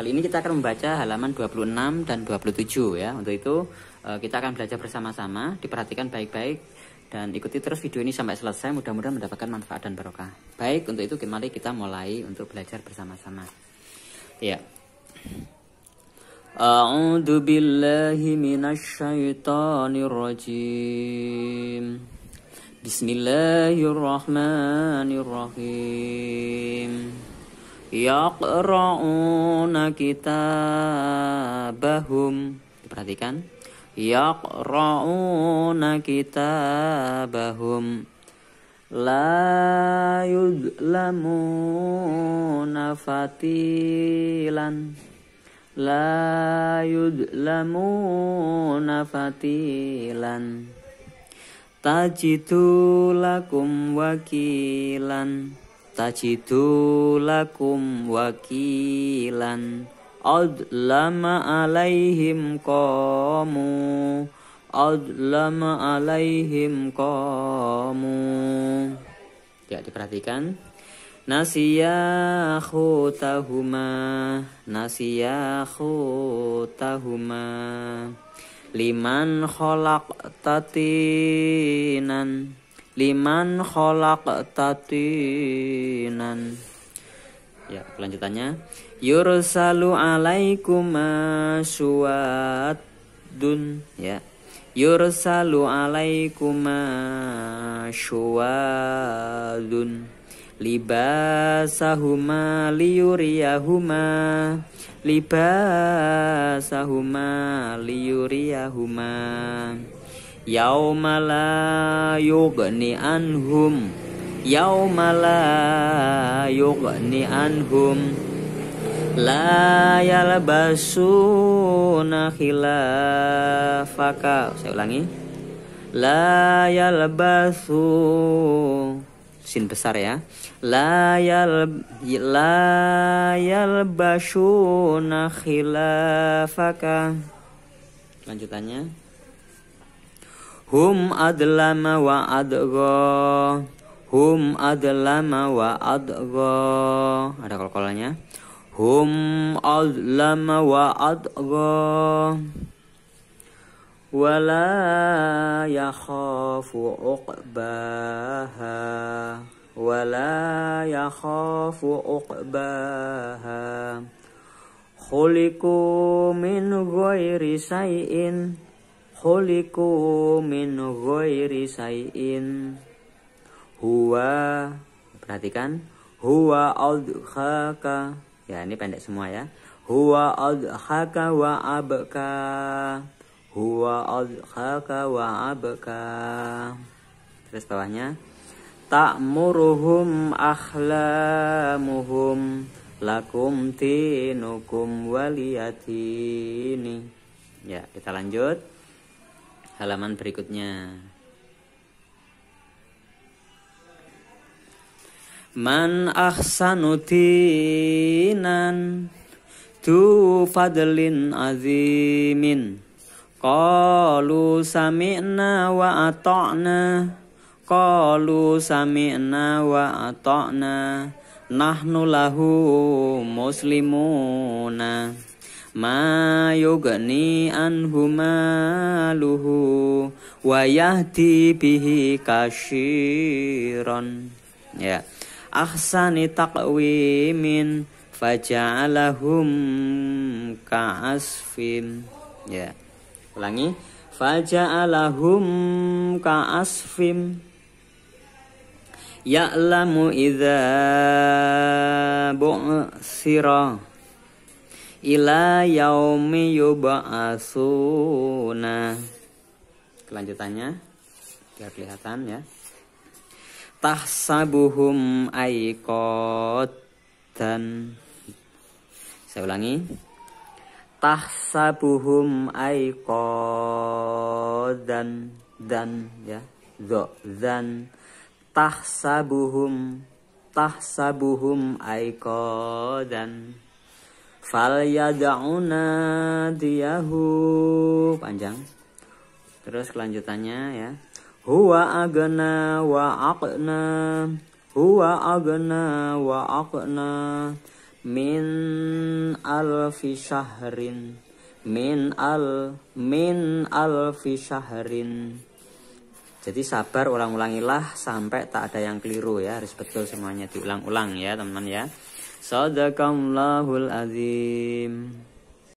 Kali ini kita akan membaca halaman 26 dan 27 ya. Untuk itu eh, kita akan belajar bersama-sama, diperhatikan baik-baik dan ikuti terus video ini sampai selesai. Mudah-mudahan mendapatkan manfaat dan barokah. Baik, untuk itu mari kita mulai untuk belajar bersama-sama. Ya. A'udzu billahi minasyaitonir rajim. Bismillahirrahmanirrahim yaqra'una kitabahum perhatikan yaqra'una kitabahum la yudlamuna fatilan la yudlamuna fatilan tajitu lakum wakilan tajidu lakum wakilan Adlama alaihim qamu Adlama alaihim kamu Ya diperhatikan Nasiya khutahuma Nasiya khutahuma Liman kholak tatinan liman kholak tatinan ya kelanjutannya yursalu alaikum syuwadun ya yursalu alaikum syuwadun libasahuma liyuriyahuma libasahuma liyuriyahuma yauma la yughni anhum yauma la yughni anhum la yalbasuna khilafaka saya ulangi la yalbasu sin besar ya la yal la yalbasuna khilafaka lanjutannya Hum adlama wa adgha Hum adlama wa adgha Ada kol-kolanya Hum adlama wa adgha Wala yakhafu uqbaha Wala yakhafu uqbaha Khuliku min ghairi say'in khuliqu min ghairi say'in huwa perhatikan huwa adhaka ya ini pendek semua ya huwa adhaka wa abka huwa adhaka wa abka terus bawahnya ta'muruhum akhlamuhum lakum tinukum waliyatini ya kita lanjut halaman berikutnya. Man ahsanu dinan tu fadlin azimin Qalu sami'na wa ata'na Qalu sami'na wa ata'na Nahnu lahu muslimuna ma yugni anhu maluhu wa yahdi bihi kashiron ya ahsani taqwimin faja'alahum ka'asfin ya ulangi faja'alahum ka'asfin ya'lamu idza bu'sira ila yaumi yub'asuna kelanjutannya biar kelihatan ya tahsabuhum aikot dan saya ulangi tahsabuhum aikot dan dan ya do dan tahsabuhum tahsabuhum aikot dan fal yad'una diyahu panjang terus kelanjutannya ya huwa agna wa aqna huwa agna wa aqna min alfi syahrin min al min alfi syahrin jadi sabar ulang-ulangilah sampai tak ada yang keliru ya harus betul semuanya diulang-ulang ya teman-teman ya صدق الله العظيم